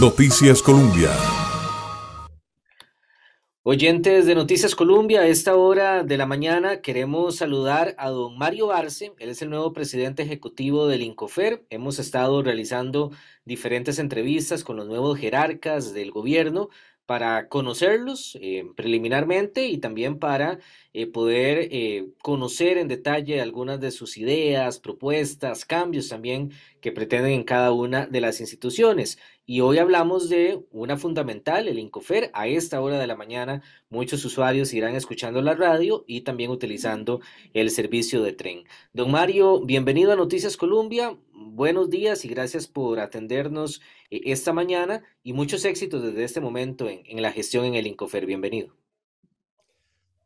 Noticias Colombia. Oyentes de Noticias Colombia, a esta hora de la mañana queremos saludar a don Mario Arce, él es el nuevo presidente ejecutivo del INCOFER. Hemos estado realizando diferentes entrevistas con los nuevos jerarcas del gobierno para conocerlos eh, preliminarmente y también para eh, poder eh, conocer en detalle algunas de sus ideas, propuestas, cambios también que pretenden en cada una de las instituciones. Y hoy hablamos de una fundamental, el INCOFER. A esta hora de la mañana muchos usuarios irán escuchando la radio y también utilizando el servicio de tren. Don Mario, bienvenido a Noticias Colombia buenos días y gracias por atendernos eh, esta mañana y muchos éxitos desde este momento en, la gestión en el Incofer. Bienvenido.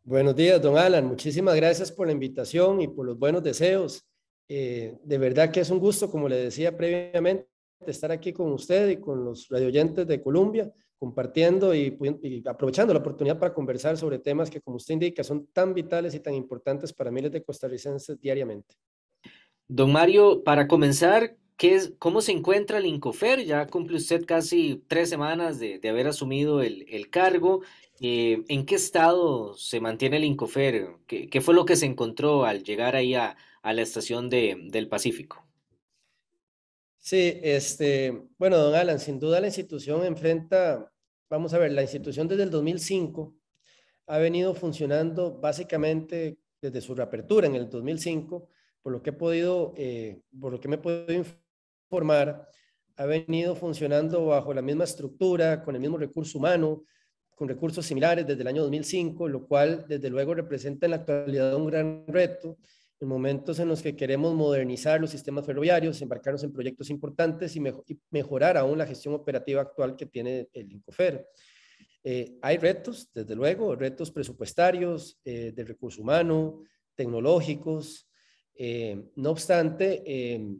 Buenos días, don Alan. Muchísimas gracias por la invitación y por los buenos deseos. Eh, de verdad que es un gusto, como le decía previamente, estar aquí con usted y con los radioyentes de Colombia, compartiendo y, aprovechando la oportunidad para conversar sobre temas que, como usted indica, son tan vitales y tan importantes para miles de costarricenses diariamente. Don Mario, para comenzar, ¿cómo se encuentra el INCOFER? Ya cumple usted casi tres semanas de, haber asumido el, el cargo. Eh, ¿En qué estado se mantiene el INCOFER? ¿Qué, fue lo que se encontró al llegar ahí a, la estación del Pacífico? Sí, este, bueno, don Alan, sin duda la institución enfrenta, vamos a ver, la institución desde el 2005 ha venido funcionando básicamente desde su reapertura en el 2005 por lo que he podido, eh, por lo que me he podido informar, ha venido funcionando bajo la misma estructura, con el mismo recurso humano, con recursos similares desde el año 2005, lo cual desde luego representa en la actualidad un gran reto en momentos en los que queremos modernizar los sistemas ferroviarios, embarcarnos en proyectos importantes y, mejorar aún la gestión operativa actual que tiene el Incofer. Eh, hay retos, desde luego, retos presupuestarios, eh, de recurso humano, tecnológicos, eh, no obstante, eh,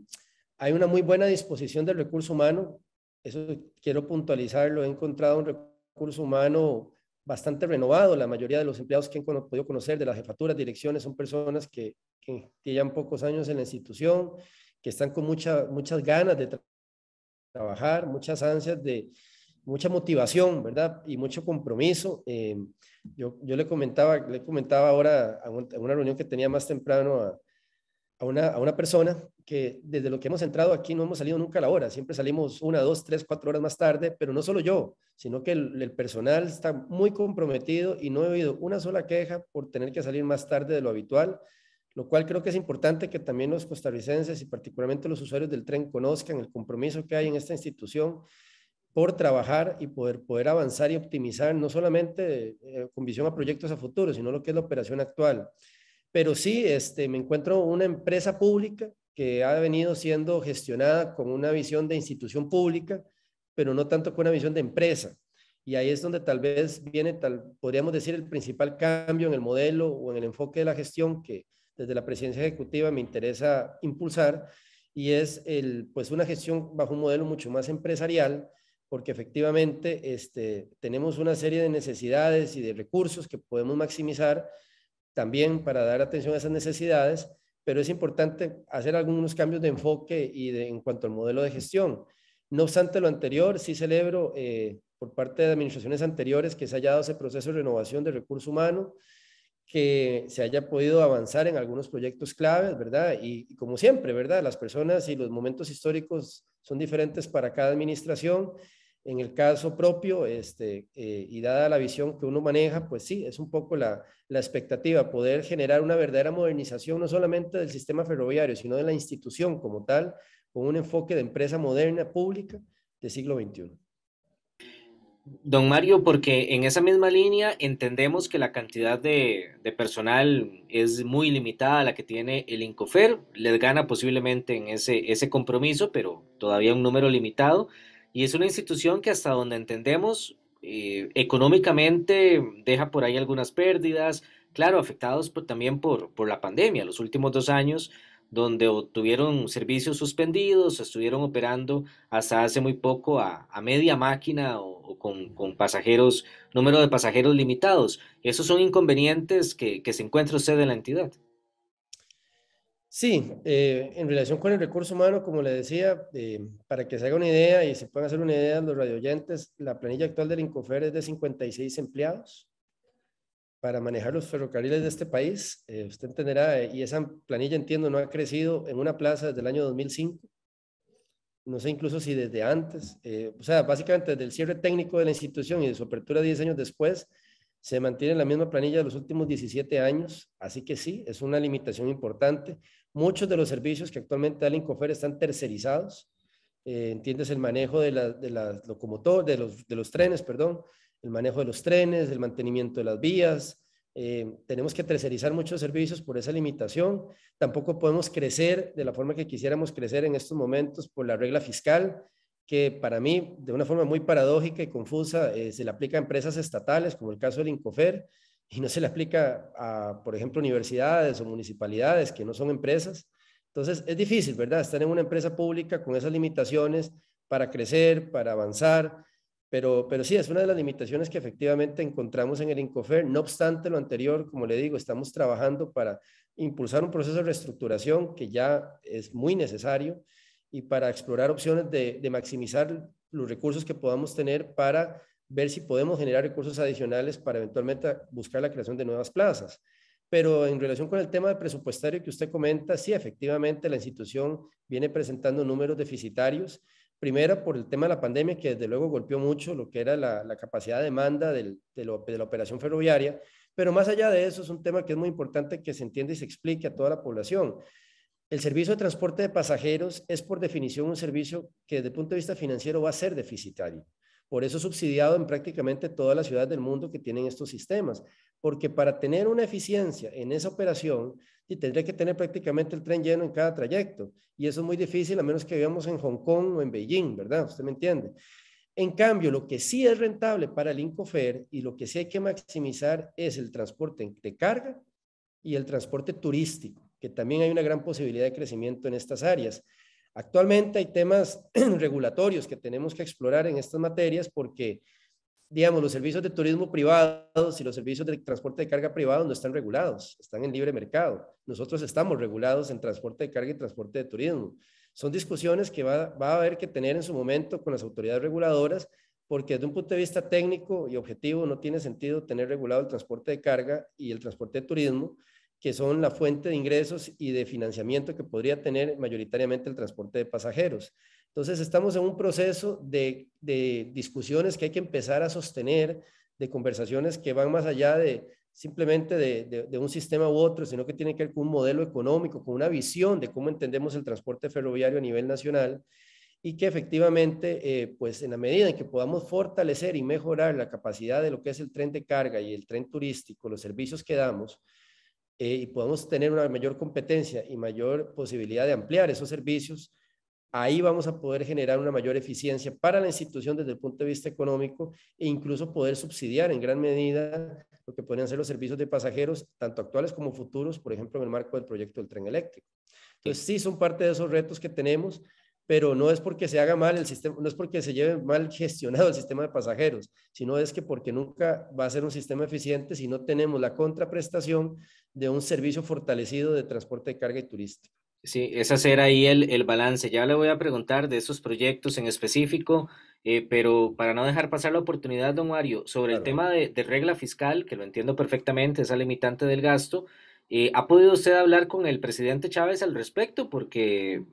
hay una muy buena disposición del recurso humano. Eso quiero puntualizarlo. He encontrado un recurso humano bastante renovado. La mayoría de los empleados que he podido conocer de las jefaturas, direcciones, son personas que, que llevan pocos años en la institución, que están con mucha, muchas ganas de trabajar, muchas ansias de, mucha motivación, ¿verdad? Y mucho compromiso. Eh, yo, le comentaba, le comentaba ahora en una reunión que tenía más temprano a, a una, persona que desde lo que hemos entrado aquí no hemos salido nunca a la hora, siempre salimos una, dos, tres, cuatro horas más tarde, pero no solo yo, sino que el, personal está muy comprometido y no he oído una sola queja por tener que salir más tarde de lo habitual, lo cual creo que es importante que también los costarricenses y particularmente los usuarios del tren conozcan el compromiso que hay en esta institución por trabajar y poder, poder avanzar y optimizar, no solamente eh, con visión a proyectos a futuro, sino lo que es la operación actual. Pero sí, este, me encuentro una empresa pública que ha venido siendo gestionada con una visión de institución pública, pero no tanto con una visión de empresa. Y ahí es donde tal vez viene, tal, podríamos decir, el principal cambio en el modelo o en el enfoque de la gestión que desde la presidencia ejecutiva me interesa impulsar, y es el, pues una gestión bajo un modelo mucho más empresarial, porque efectivamente este, tenemos una serie de necesidades y de recursos que podemos maximizar, también para dar atención a esas necesidades, pero es importante hacer algunos cambios de enfoque y en cuanto al modelo de gestión. No obstante lo anterior, sí celebro eh, por parte de administraciones anteriores que se haya dado ese proceso de renovación de recurso humano, que se haya podido avanzar en algunos proyectos claves, ¿verdad? Y, y, como siempre, ¿verdad? Las personas y los momentos históricos son diferentes para cada administración en el caso propio, este, eh, y dada la visión que uno maneja, pues sí, es un poco la, la expectativa, poder generar una verdadera modernización no solamente del sistema ferroviario, sino de la institución como tal, con un enfoque de empresa moderna pública del siglo XXI. Don Mario, porque en esa misma línea entendemos que la cantidad de, de, personal es muy limitada la que tiene el Incofer, les gana posiblemente en ese, ese compromiso, pero todavía un número limitado. Y es una institución que hasta donde entendemos, eh, económicamente deja por ahí algunas pérdidas, claro, afectados también por, la pandemia, los últimos dos años, donde tuvieron servicios suspendidos, estuvieron operando hasta hace muy poco a, media máquina o, con, pasajeros, número de pasajeros limitados. Esos son inconvenientes que, se encuentra usted de la entidad. Sí, eh, en relación con el recurso humano, como le decía, eh, para que se haga una idea y se puedan hacer una idea los oyentes, la planilla actual del INCOFER es de 56 empleados para manejar los ferrocarriles de este país. Eh, usted entenderá, y esa planilla entiendo no ha crecido en una plaza desde el año 2005. No sé incluso si desde antes, o sea, básicamente desde el cierre técnico de la institución y de su apertura 10 años después, se mantiene la misma planilla de los últimos 17 años, así que sí, es una limitación importante. Muchos de los servicios que actualmente da el Incofer están tercerizados, eh, entiendes el manejo de, las de los, trenes, perdón, el manejo de los trenes, el mantenimiento de las vías. Eh, tenemos que tercerizar muchos servicios por esa limitación. Tampoco podemos crecer de la forma que quisiéramos crecer en estos momentos por la regla fiscal que para mí, de una forma muy paradójica y confusa, eh, se le aplica a empresas estatales, como el caso del INCOFER, y no se le aplica a, por ejemplo, universidades o municipalidades que no son empresas. Entonces, es difícil, ¿verdad? Estar en una empresa pública con esas limitaciones para crecer, para avanzar, pero, pero sí, es una de las limitaciones que efectivamente encontramos en el INCOFER. No obstante lo anterior, como le digo, estamos trabajando para impulsar un proceso de reestructuración que ya es muy necesario y para explorar opciones de, maximizar los recursos que podamos tener para ver si podemos generar recursos adicionales para eventualmente buscar la creación de nuevas plazas. Pero en relación con el tema presupuestario que usted comenta, sí, efectivamente la institución viene presentando números deficitarios. Primero, por el tema de la pandemia, que desde luego golpeó mucho lo que era la, capacidad de demanda de la operación ferroviaria. Pero más allá de eso, es un tema que es muy importante que se entienda y se explique a toda la población. El servicio de transporte de pasajeros es por definición un servicio que desde el punto de vista financiero va a ser deficitario. Por eso es subsidiado en prácticamente todas las ciudades del mundo que tienen estos sistemas, porque para tener una eficiencia en esa operación, y tendría que tener prácticamente el tren lleno en cada trayecto, y eso es muy difícil a menos que vivamos en Hong Kong o en Beijing, ¿verdad? Usted me entiende. En cambio, lo que sí es rentable para el Incofer y lo que sí hay que maximizar es el transporte de carga y el transporte turístico que también hay una gran posibilidad de crecimiento en estas áreas. Actualmente hay temas regulatorios que tenemos que explorar en estas materias porque, digamos, los servicios de turismo privados y los servicios de transporte de carga privado no están regulados, están en libre mercado. Nosotros estamos regulados en transporte de carga y transporte de turismo. Son discusiones que va, va a haber que tener en su momento con las autoridades reguladoras porque desde un punto de vista técnico y objetivo no tiene sentido tener regulado el transporte de carga y el transporte de turismo que son la fuente de ingresos y de financiamiento que podría tener mayoritariamente el transporte de pasajeros. Entonces, estamos en un proceso de, discusiones que hay que empezar a sostener, de conversaciones que van más allá de simplemente de, un sistema u otro, sino que tienen que ver con un modelo económico, con una visión de cómo entendemos el transporte ferroviario a nivel nacional y que efectivamente, eh, pues en la medida en que podamos fortalecer y mejorar la capacidad de lo que es el tren de carga y el tren turístico, los servicios que damos, eh, y podemos tener una mayor competencia y mayor posibilidad de ampliar esos servicios, ahí vamos a poder generar una mayor eficiencia para la institución desde el punto de vista económico e incluso poder subsidiar en gran medida lo que podrían ser los servicios de pasajeros, tanto actuales como futuros, por ejemplo, en el marco del proyecto del tren eléctrico. Entonces, sí son parte de esos retos que tenemos, pero no es porque se haga mal el sistema, no es porque se lleve mal gestionado el sistema de pasajeros, sino es que porque nunca va a ser un sistema eficiente si no tenemos la contraprestación de un servicio fortalecido de transporte de carga y turístico. Sí, es hacer ahí el, el balance. Ya le voy a preguntar de esos proyectos en específico, eh, pero para no dejar pasar la oportunidad, don Mario, sobre el tema de, de regla fiscal, que lo entiendo perfectamente, esa limitante del gasto, eh, ¿Ha podido usted hablar con el presidente Chávez al respecto? Porque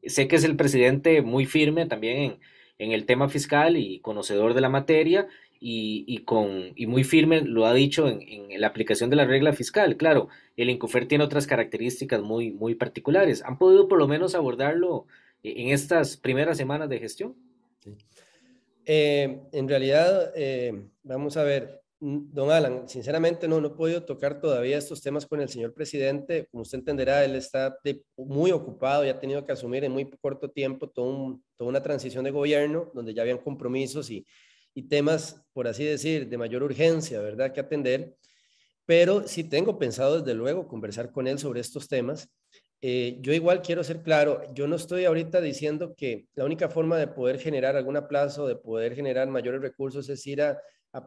eh, sé que es el presidente muy firme también en, el tema fiscal y conocedor de la materia y, con, muy firme lo ha dicho en, la aplicación de la regla fiscal. Claro, el INCOFER tiene otras características muy, muy particulares. ¿Han podido por lo menos abordarlo eh, en estas primeras semanas de gestión? en realidad, vamos a ver, Mm, don Alan, sinceramente no, no he podido tocar todavía estos temas con el señor presidente. Como usted entenderá, él está muy ocupado y ha tenido que asumir en muy corto tiempo toda una transición de gobierno donde ya habían compromisos y, y, temas, por así decir, de mayor urgencia, ¿verdad?, que atender. Pero sí tengo pensado, desde luego, conversar con él sobre estos temas. Eh, yo igual quiero ser claro, yo no estoy ahorita diciendo que la única forma de poder generar algún aplazo, de poder generar mayores recursos es ir a,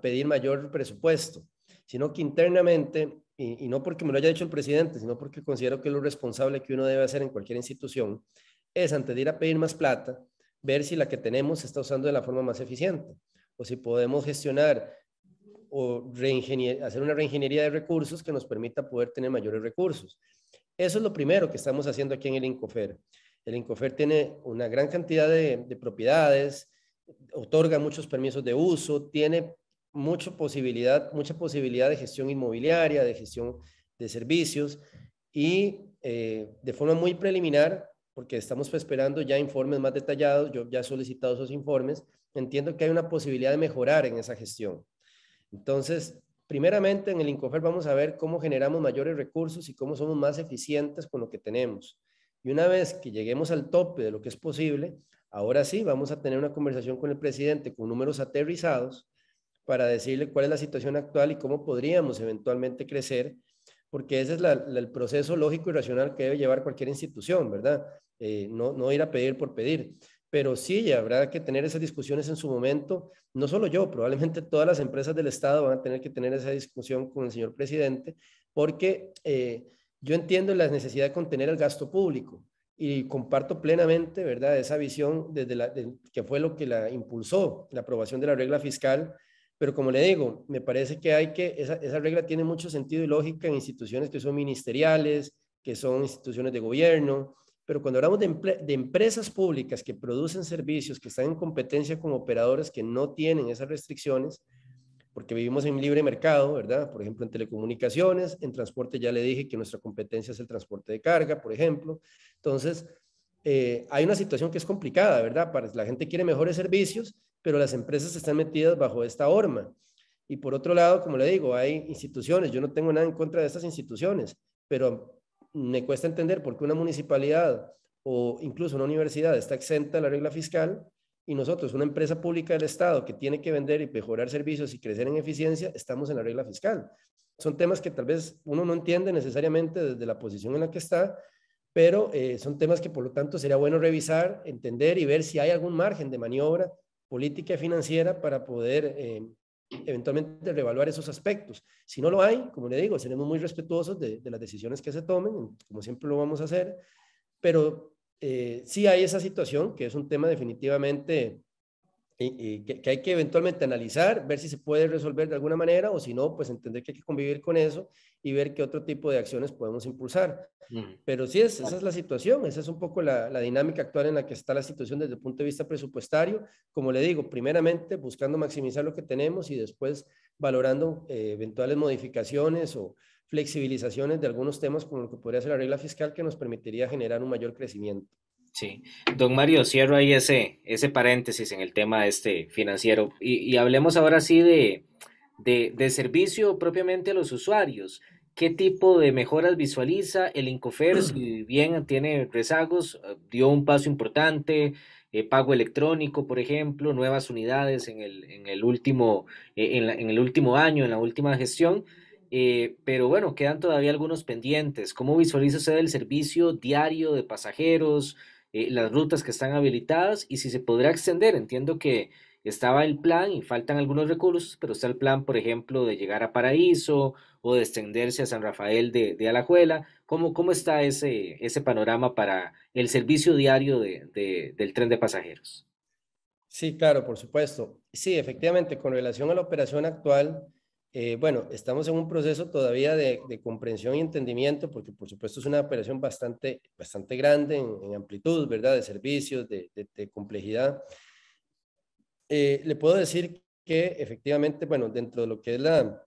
pedir mayor presupuesto, sino que internamente, y, no porque me lo haya dicho el presidente, sino porque considero que es lo responsable que uno debe hacer en cualquier institución, es antes de ir a pedir más plata, ver si la que tenemos se está usando de la forma más eficiente o si podemos gestionar o hacer una reingeniería de recursos que nos permita poder tener mayores recursos. Eso es lo primero que estamos haciendo aquí en el Incofer. El Incofer tiene una gran cantidad de, propiedades, otorga muchos permisos de uso, tiene mucha posibilidad, mucha posibilidad de gestión inmobiliaria, de gestión de servicios y eh, de forma muy preliminar, porque estamos pues esperando ya informes más detallados, yo ya he solicitado esos informes, entiendo que hay una posibilidad de mejorar en esa gestión. Entonces, Primeramente, en el Incofer vamos a ver cómo generamos mayores recursos y cómo somos más eficientes con lo que tenemos. Y una vez que lleguemos al tope de lo que es posible, ahora sí vamos a tener una conversación con el presidente con números aterrizados para decirle cuál es la situación actual y cómo podríamos eventualmente crecer, porque ese es el proceso lógico y racional que debe llevar cualquier institución, ¿verdad? Eh, no ir a pedir por pedir pero sí habrá que tener esas discusiones en su momento. No solo yo, probablemente todas las empresas del Estado van a tener que tener esa discusión con el señor presidente, porque eh, yo entiendo la necesidad de contener el gasto público y comparto plenamente, ¿verdad?, esa visión desde la, que fue lo que la impulsó, la aprobación de la regla fiscal. Pero como le digo, me parece que hay que, esa, esa regla tiene mucho sentido y lógica en instituciones que son ministeriales, que son instituciones de gobierno, pero cuando hablamos de, empresas públicas que producen servicios, que están en competencia con operadores que no tienen esas restricciones, porque vivimos en libre mercado, ¿verdad? Por ejemplo, en telecomunicaciones, en transporte ya le dije que nuestra competencia es el transporte de carga, por ejemplo. Entonces, eh, hay una situación que es complicada, ¿verdad? la gente quiere mejores servicios, pero las empresas están metidas bajo esta horma. Y por otro lado, como le digo, hay instituciones, yo no tengo nada en contra de estas instituciones, pero me cuesta entender por qué una municipalidad o incluso una universidad está exenta de la regla fiscal y nosotros, una empresa pública del Estado que tiene que vender y mejorar servicios y crecer en eficiencia, estamos en la regla fiscal. Son temas que tal vez uno no entiende necesariamente desde la posición en la que está, pero eh, son temas que por lo tanto sería bueno revisar, entender y ver si hay algún margen de maniobra política y financiera para poder eh, eventualmente reevaluar esos aspectos. Si no lo hay, como le digo, seremos muy respetuosos de, las decisiones que se tomen, como siempre lo vamos a hacer, pero eh, sí hay esa situación que es un tema definitivamente que, hay que eventualmente analizar, ver si se puede resolver de alguna manera o si no, pues entender que hay que convivir con eso y ver qué otro tipo de acciones podemos impulsar. Pero sí, esa es la situación, esa es un poco la, dinámica actual en la que está la situación desde el punto de vista presupuestario. Como le digo, primeramente buscando maximizar lo que tenemos y después valorando eh, eventuales modificaciones o flexibilizaciones de algunos temas como lo que podría ser la regla fiscal que nos permitiría generar un mayor crecimiento. Sí. Don Mario, cierro ahí ese, ese paréntesis en el tema este financiero y, hablemos ahora sí de, de, servicio propiamente a los usuarios. ¿Qué tipo de mejoras visualiza el Incofer? Si bien tiene rezagos, dio un paso importante, eh, pago electrónico, por ejemplo, nuevas unidades en el, último, eh, el último año, en la última gestión. Eh, pero bueno, quedan todavía algunos pendientes. ¿Cómo visualiza usted el servicio diario de pasajeros? Eh, las rutas que están habilitadas y si se podrá extender. Entiendo que estaba el plan y faltan algunos recursos, pero está el plan, por ejemplo, de llegar a Paraíso o de extenderse a San Rafael de, Alajuela. ¿Cómo, ¿Cómo está ese, ese panorama para el servicio diario del tren de pasajeros? Sí, claro, por supuesto. Sí, efectivamente, con relación a la operación actual, eh, bueno, estamos en un proceso todavía de, comprensión y entendimiento, porque por supuesto es una operación bastante, bastante grande en, amplitud, ¿verdad? De servicios, de, complejidad. Eh, le puedo decir que efectivamente, bueno, dentro de lo que es la,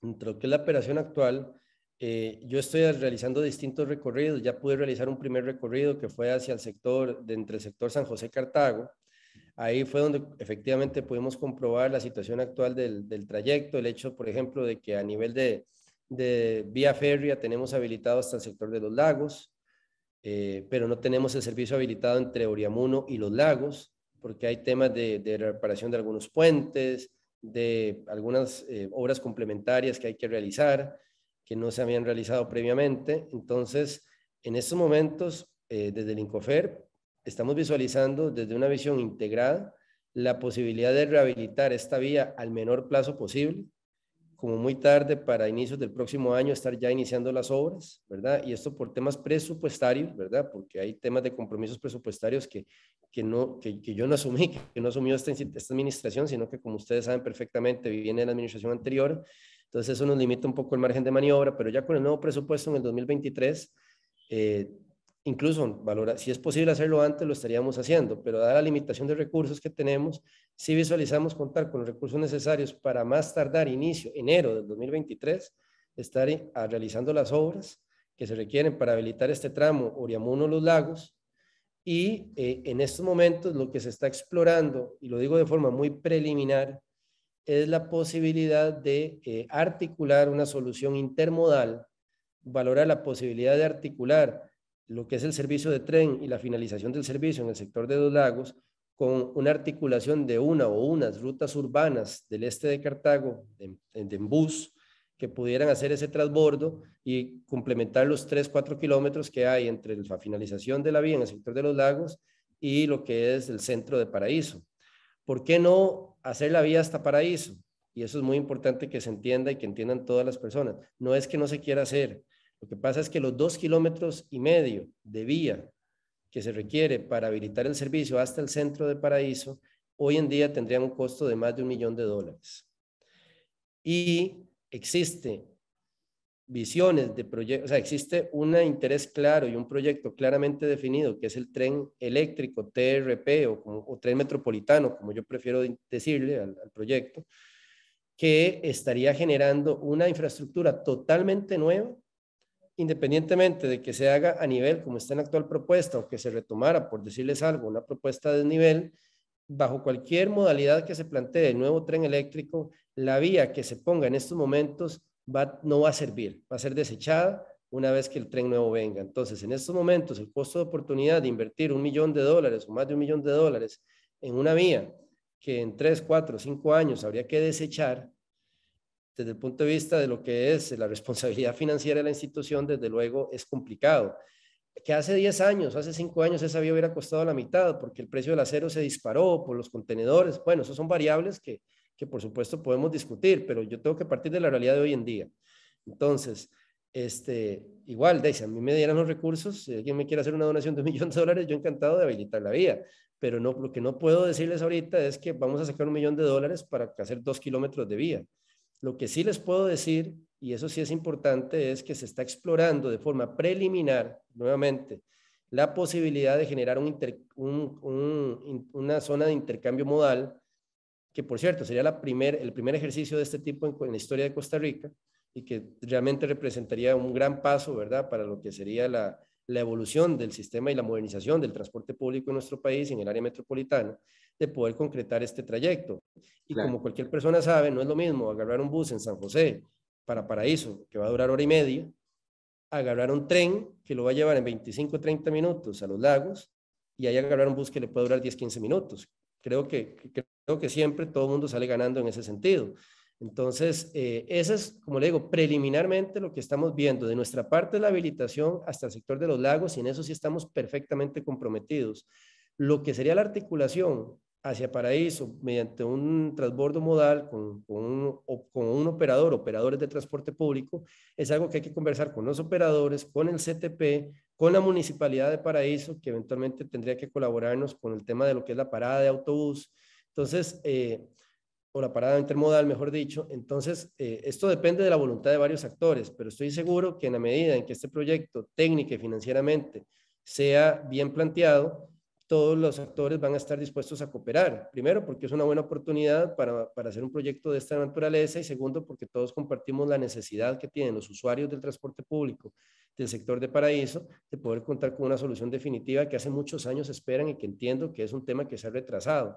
dentro lo que es la operación actual, eh, yo estoy realizando distintos recorridos. Ya pude realizar un primer recorrido que fue hacia el sector, entre el sector San José Cartago, Ahí fue donde efectivamente pudimos comprobar la situación actual del, trayecto, el hecho, por ejemplo, de que a nivel de, vía férrea tenemos habilitado hasta el sector de los lagos, eh, pero no tenemos el servicio habilitado entre Oriamuno y los lagos, porque hay temas de, de reparación de algunos puentes, de algunas eh, obras complementarias que hay que realizar, que no se habían realizado previamente. Entonces, en estos momentos, eh, desde el INCOFER, estamos visualizando desde una visión integrada la posibilidad de rehabilitar esta vía al menor plazo posible, como muy tarde para inicios del próximo año estar ya iniciando las obras, ¿verdad? Y esto por temas presupuestarios, ¿verdad? Porque hay temas de compromisos presupuestarios que, que, no, que, que yo no asumí, que no asumió esta, esta administración, sino que como ustedes saben perfectamente viene de la administración anterior. Entonces eso nos limita un poco el margen de maniobra, pero ya con el nuevo presupuesto en el 2023, eh, incluso valora, si es posible hacerlo antes, lo estaríamos haciendo, pero dada la limitación de recursos que tenemos, si visualizamos contar con los recursos necesarios para más tardar inicio enero del 2023, estar realizando las obras que se requieren para habilitar este tramo Oriamuno-Los Lagos. Y eh, en estos momentos lo que se está explorando, y lo digo de forma muy preliminar, es la posibilidad de eh, articular una solución intermodal, valorar la posibilidad de articular lo que es el servicio de tren y la finalización del servicio en el sector de los lagos, con una articulación de una o unas rutas urbanas del este de Cartago, en, bus, que pudieran hacer ese transbordo y complementar los 3, 4 kilómetros que hay entre la finalización de la vía en el sector de los lagos y lo que es el centro de Paraíso. ¿Por qué no hacer la vía hasta Paraíso? Y eso es muy importante que se entienda y que entiendan todas las personas. No es que no se quiera hacer, lo que pasa es que los dos kilómetros y medio de vía que se requiere para habilitar el servicio hasta el centro de Paraíso, hoy en día tendrían un costo de más de un millón de dólares. Y existe visiones de proyectos, o sea, existe un interés claro y un proyecto claramente definido, que es el tren eléctrico, TRP o, tren metropolitano, como yo prefiero decirle al proyecto, que estaría generando una infraestructura totalmente nueva independientemente de que se haga a nivel como está en la actual propuesta o que se retomara, por decirles algo, una propuesta de nivel, bajo cualquier modalidad que se plantee el nuevo tren eléctrico, la vía que se ponga en estos momentos no va a servir, va a ser desechada una vez que el tren nuevo venga. Entonces, en estos momentos, el costo de oportunidad de invertir un millón de dólares o más de un millón de dólares en una vía que en tres, cuatro, cinco años habría que desechar, desde el punto de vista de lo que es la responsabilidad financiera de la institución, desde luego es complicado. Que hace 10 años, hace 5 años, esa vía hubiera costado la mitad porque el precio del acero se disparó por los contenedores. Bueno, esas son variables que, que por supuesto podemos discutir, pero yo tengo que partir de la realidad de hoy en día. Entonces, este, igual, si a mí me dieran los recursos, si alguien me quiere hacer una donación de un millón de dólares, yo encantado de habilitar la vía, pero no, lo que no puedo decirles ahorita es que vamos a sacar un millón de dólares para hacer dos kilómetros de vía. Lo que sí les puedo decir, y eso sí es importante, es que se está explorando de forma preliminar, nuevamente, la posibilidad de generar una zona de intercambio modal, que por cierto sería el primer ejercicio de este tipo en, la historia de Costa Rica y que realmente representaría un gran paso, ¿verdad?, para lo que sería la, la evolución del sistema y la modernización del transporte público en nuestro país, en el área metropolitana, de poder concretar este trayecto. Y como cualquier persona sabe, no es lo mismo agarrar un bus en San José para Paraíso, que va a durar hora y media, agarrar un tren que lo va a llevar en 25 o 30 minutos a los lagos y ahí agarrar un bus que le puede durar 10, 15 minutos. Creo que, creo que siempre todo el mundo sale ganando en ese sentido. Entonces, eh, eso es, como le digo, preliminarmente lo que estamos viendo. De nuestra parte, de la habilitación hasta el sector de los lagos, y en eso sí estamos perfectamente comprometidos. Lo que sería la articulación hacia Paraíso mediante un transbordo modal con, un, operador, operadores de transporte público, es algo que hay que conversar con los operadores, con el CTP, con la Municipalidad de Paraíso, que eventualmente tendría que colaborarnos con el tema de lo que es la parada de autobús. Entonces, eh, o la parada intermodal, mejor dicho. Entonces, eh, esto depende de la voluntad de varios actores, pero estoy seguro que en la medida en que este proyecto técnica y financieramente sea bien planteado, todos los actores van a estar dispuestos a cooperar. Primero, porque es una buena oportunidad para, hacer un proyecto de esta naturaleza y segundo, porque todos compartimos la necesidad que tienen los usuarios del transporte público del sector de Paraíso de poder contar con una solución definitiva que hace muchos años esperan y que entiendo que es un tema que se ha retrasado.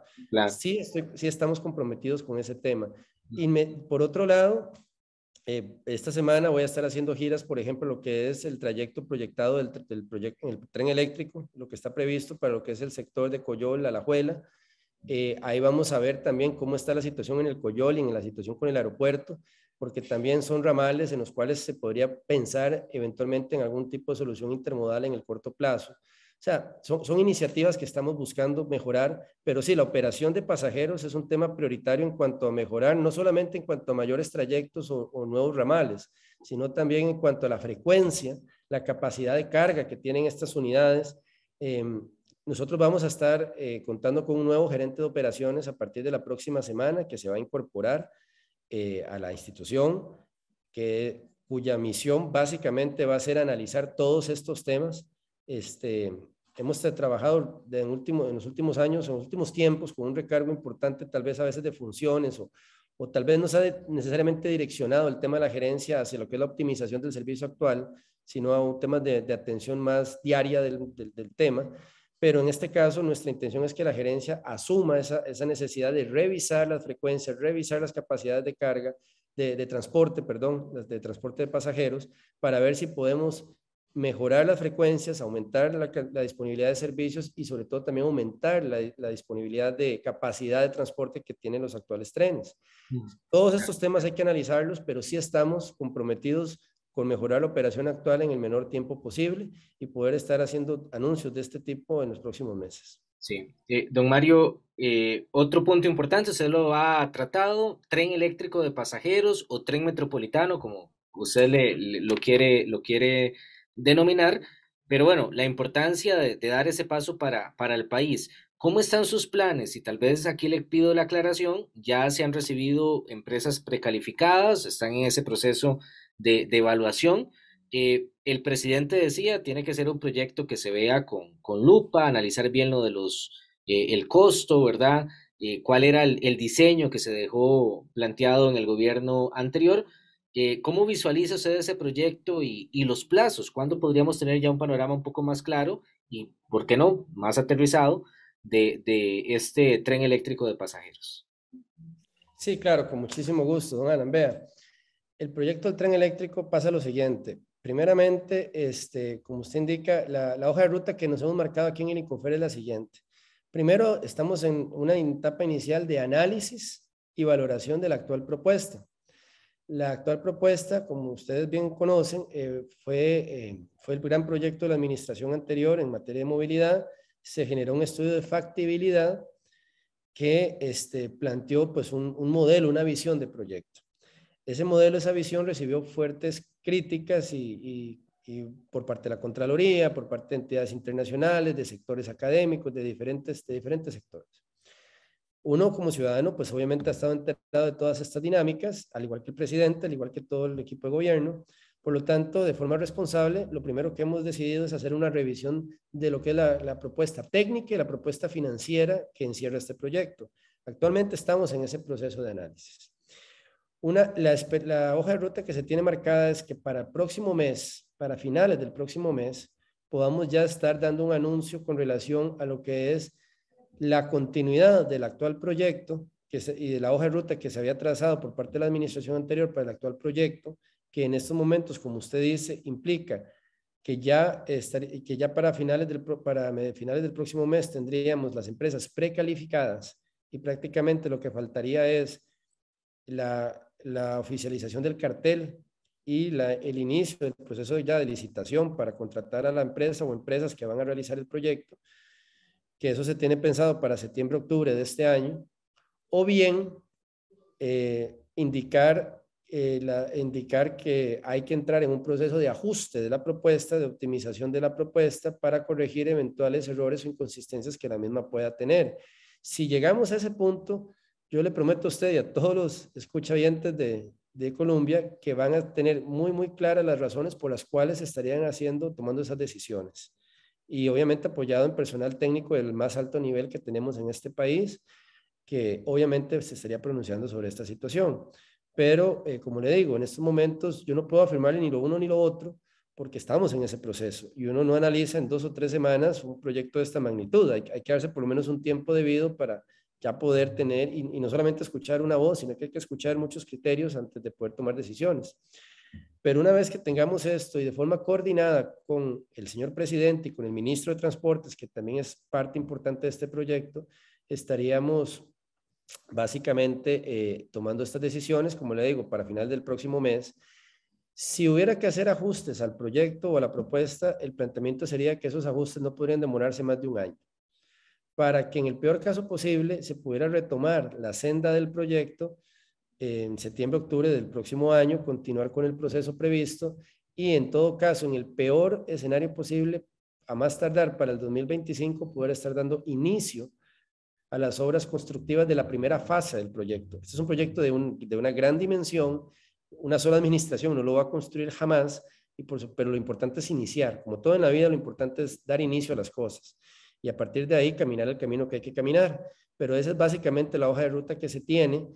Sí, sí estamos comprometidos con ese tema. Y por otro lado, eh, esta semana voy a estar haciendo giras, por ejemplo, lo que es el trayecto proyectado del, el tren eléctrico, lo que está previsto para lo que es el sector de Coyol, Alajuela. Eh, ahí vamos a ver también cómo está la situación en el Coyol y en la situación con el aeropuerto, porque también son ramales en los cuales se podría pensar eventualmente en algún tipo de solución intermodal en el corto plazo. O sea, son, iniciativas que estamos buscando mejorar, pero sí, la operación de pasajeros es un tema prioritario en cuanto a mejorar, no solamente en cuanto a mayores trayectos o, nuevos ramales, sino también en cuanto a la frecuencia, la capacidad de carga que tienen estas unidades. Em, nosotros vamos a estar eh, contando con un nuevo gerente de operaciones a partir de la próxima semana que se va a incorporar eh, a la institución, que, cuya misión básicamente va a ser analizar todos estos temas este, hemos trabajado en, los últimos años, en los últimos tiempos, con un recargo importante tal vez a veces de funciones o, tal vez no se ha necesariamente direccionado el tema de la gerencia hacia lo que es la optimización del servicio actual, sino a un tema de, atención más diaria del, tema. Pero en este caso, nuestra intención es que la gerencia asuma esa, necesidad de revisar las frecuencias, revisar las capacidades de carga, de, transporte, perdón, de transporte de pasajeros, para ver si podemos mejorar las frecuencias, aumentar la, disponibilidad de servicios y sobre todo también aumentar la, disponibilidad de capacidad de transporte que tienen los actuales trenes. Mm. Todos estos temas hay que analizarlos, pero sí estamos comprometidos con mejorar la operación actual en el menor tiempo posible y poder estar haciendo anuncios de este tipo en los próximos meses. Sí, eh, don Mario, eh, otro punto importante, usted lo ha tratado, tren eléctrico de pasajeros o tren metropolitano, como usted le, lo quiere, lo quiere denominar, pero bueno, la importancia de, dar ese paso para, el país. ¿Cómo están sus planes? Y tal vez aquí le pido la aclaración, ya se han recibido empresas precalificadas, están en ese proceso de, evaluación. Eh, el presidente decía, tiene que ser un proyecto que se vea con, lupa, analizar bien lo de los, eh, el costo, ¿verdad? Eh, cuál era el diseño que se dejó planteado en el gobierno anterior, eh, ¿Cómo visualiza usted ese proyecto y, los plazos? ¿Cuándo podríamos tener ya un panorama un poco más claro y, por qué no, más aterrizado de, este tren eléctrico de pasajeros? Sí, claro, con muchísimo gusto, don Alan. Vea, el proyecto del tren eléctrico pasa lo siguiente. Primeramente, este, como usted indica, la, hoja de ruta que nos hemos marcado aquí en el inconfer es la siguiente. Primero, estamos en una etapa inicial de análisis y valoración de la actual propuesta. La actual propuesta, como ustedes bien conocen, eh, fue, eh, fue el gran proyecto de la administración anterior en materia de movilidad. Se generó un estudio de factibilidad que este, planteó pues, un, modelo, una visión de proyecto. Ese modelo, esa visión recibió fuertes críticas y, por parte de la Contraloría, por parte de entidades internacionales, de sectores académicos, de diferentes, de diferentes sectores uno como ciudadano, pues obviamente ha estado enterado de todas estas dinámicas, al igual que el presidente, al igual que todo el equipo de gobierno. Por lo tanto, de forma responsable, lo primero que hemos decidido es hacer una revisión de lo que es la, propuesta técnica y la propuesta financiera que encierra este proyecto. Actualmente estamos en ese proceso de análisis. Una, la, hoja de ruta que se tiene marcada es que para el próximo mes, para finales del próximo mes, podamos ya estar dando un anuncio con relación a lo que es la continuidad del actual proyecto y de la hoja de ruta que se había trazado por parte de la administración anterior para el actual proyecto, que en estos momentos, como usted dice, implica que ya, que ya para, finales del, finales del próximo mes tendríamos las empresas precalificadas y prácticamente lo que faltaría es la, oficialización del cartel y el inicio del proceso ya de licitación para contratar a la empresa o empresas que van a realizar el proyecto que eso se tiene pensado para septiembre, octubre de este año, o bien eh, indicar, eh, indicar que hay que entrar en un proceso de ajuste de la propuesta, de optimización de la propuesta para corregir eventuales errores o inconsistencias que la misma pueda tener. Si llegamos a ese punto, yo le prometo a usted y a todos los escuchavientes de, de Colombia que van a tener muy, muy claras las razones por las cuales estarían haciendo, tomando esas decisiones y obviamente apoyado en personal técnico del más alto nivel que tenemos en este país, que obviamente se estaría pronunciando sobre esta situación. Pero, eh, como le digo, en estos momentos yo no puedo afirmarle ni lo uno ni lo otro, porque estamos en ese proceso y uno no analiza en dos o tres semanas un proyecto de esta magnitud. Hay, que darse por lo menos un tiempo debido para ya poder tener y, y no solamente escuchar una voz, sino que hay que escuchar muchos criterios antes de poder tomar decisiones. Pero una vez que tengamos esto y de forma coordinada con el señor presidente y con el ministro de Transportes, que también es parte importante de este proyecto, estaríamos básicamente eh, tomando estas decisiones, como le digo, para final del próximo mes. Si hubiera que hacer ajustes al proyecto o a la propuesta, el planteamiento sería que esos ajustes no podrían demorarse más de un año, para que en el peor caso posible se pudiera retomar la senda del proyecto en septiembre-octubre del próximo año, continuar con el proceso previsto y en todo caso, en el peor escenario posible, a más tardar para el 2025, poder estar dando inicio a las obras constructivas de la primera fase del proyecto. Este es un proyecto de, una gran dimensión, una sola administración no lo va a construir jamás, y pero lo importante es iniciar. Como todo en la vida, lo importante es dar inicio a las cosas y a partir de ahí caminar el camino que hay que caminar. Pero esa es básicamente la hoja de ruta que se tiene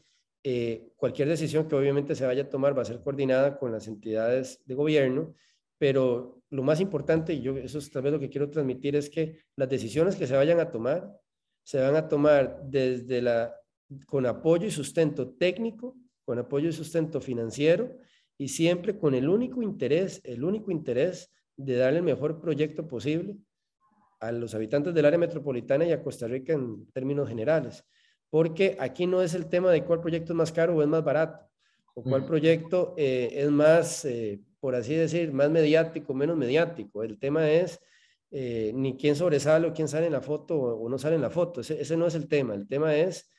eh, cualquier decisión que obviamente se vaya a tomar va a ser coordinada con las entidades de gobierno, pero lo más importante, y yo eso es tal vez lo que quiero transmitir, es que las decisiones que se vayan a tomar se van a tomar desde la, con apoyo y sustento técnico, con apoyo y sustento financiero, y siempre con el único interés, el único interés de darle el mejor proyecto posible a los habitantes del área metropolitana y a Costa Rica en términos generales porque aquí no es el tema de cuál proyecto es más caro o es más barato, o cuál proyecto eh, es más, eh, por así decir, más mediático, o menos mediático. El tema es eh, ni quién sobresale o quién sale en la foto o, no sale en la foto. Ese, ese, no es el tema. El tema es,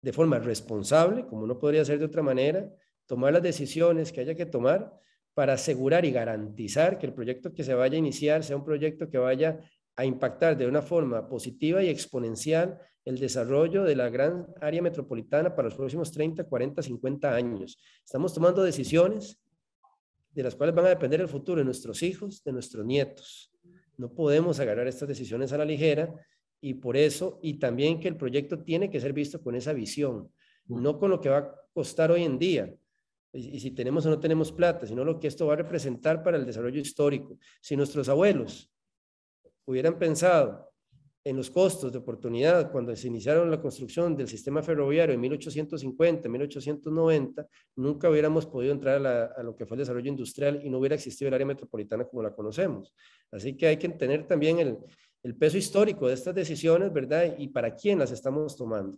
de forma responsable, como no podría ser de otra manera, tomar las decisiones que haya que tomar para asegurar y garantizar que el proyecto que se vaya a iniciar sea un proyecto que vaya a impactar de una forma positiva y exponencial el desarrollo de la gran área metropolitana para los próximos 30, 40, 50 años. Estamos tomando decisiones de las cuales van a depender el futuro de nuestros hijos, de nuestros nietos. No podemos agarrar estas decisiones a la ligera y por eso, y también que el proyecto tiene que ser visto con esa visión, no con lo que va a costar hoy en día, y, si tenemos o no tenemos plata, sino lo que esto va a representar para el desarrollo histórico. Si nuestros abuelos hubieran pensado en los costos de oportunidad, cuando se iniciaron la construcción del sistema ferroviario en 1850, 1890, nunca hubiéramos podido entrar a, lo que fue el desarrollo industrial y no hubiera existido el área metropolitana como la conocemos. Así que hay que tener también el, el peso histórico de estas decisiones, ¿verdad? Y para quién las estamos tomando.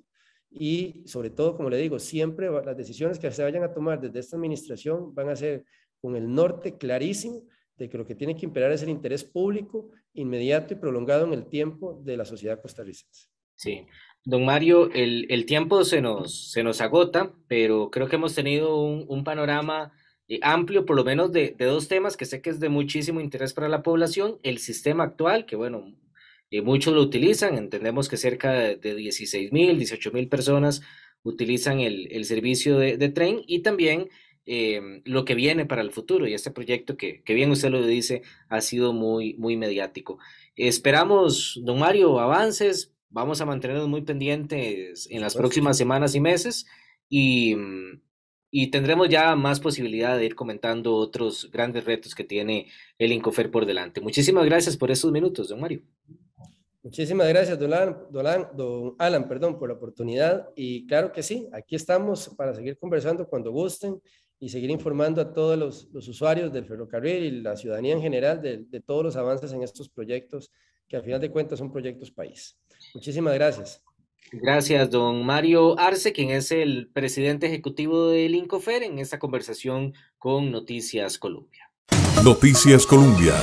Y sobre todo, como le digo, siempre las decisiones que se vayan a tomar desde esta administración van a ser con el norte clarísimo de que lo que tiene que imperar es el interés público inmediato y prolongado en el tiempo de la sociedad costarricense. Sí, don Mario, el, el tiempo se nos, se nos agota, pero creo que hemos tenido un, panorama eh, amplio, por lo menos de, de, dos temas que sé que es de muchísimo interés para la población, el sistema actual, que bueno, eh, muchos lo utilizan, entendemos que cerca de, 16 mil, 18 mil personas utilizan el, el servicio de, de, tren y también Em, lo que viene para el futuro y este proyecto que, que, bien usted lo dice ha sido muy, muy mediático. Esperamos, don Mario, avances, vamos a mantenernos muy pendientes en las próximas semanas y meses mm, y, tendremos ya más posibilidad de ir comentando otros grandes retos que tiene el Incofer por delante. Muchísimas gracias por estos minutos, don Mario. Muchísimas gracias, don Alan, don Alan, perdón, por la oportunidad. Y claro que sí, aquí estamos para seguir conversando cuando gusten y seguir informando a todos los, usuarios del ferrocarril y la ciudadanía en general de, de, todos los avances en estos proyectos, que al final de cuentas son proyectos país. Muchísimas gracias. Gracias, don Mario Arce, quien es el presidente ejecutivo del INCOFER, en esta conversación con Noticias Colombia. Noticias Colombia.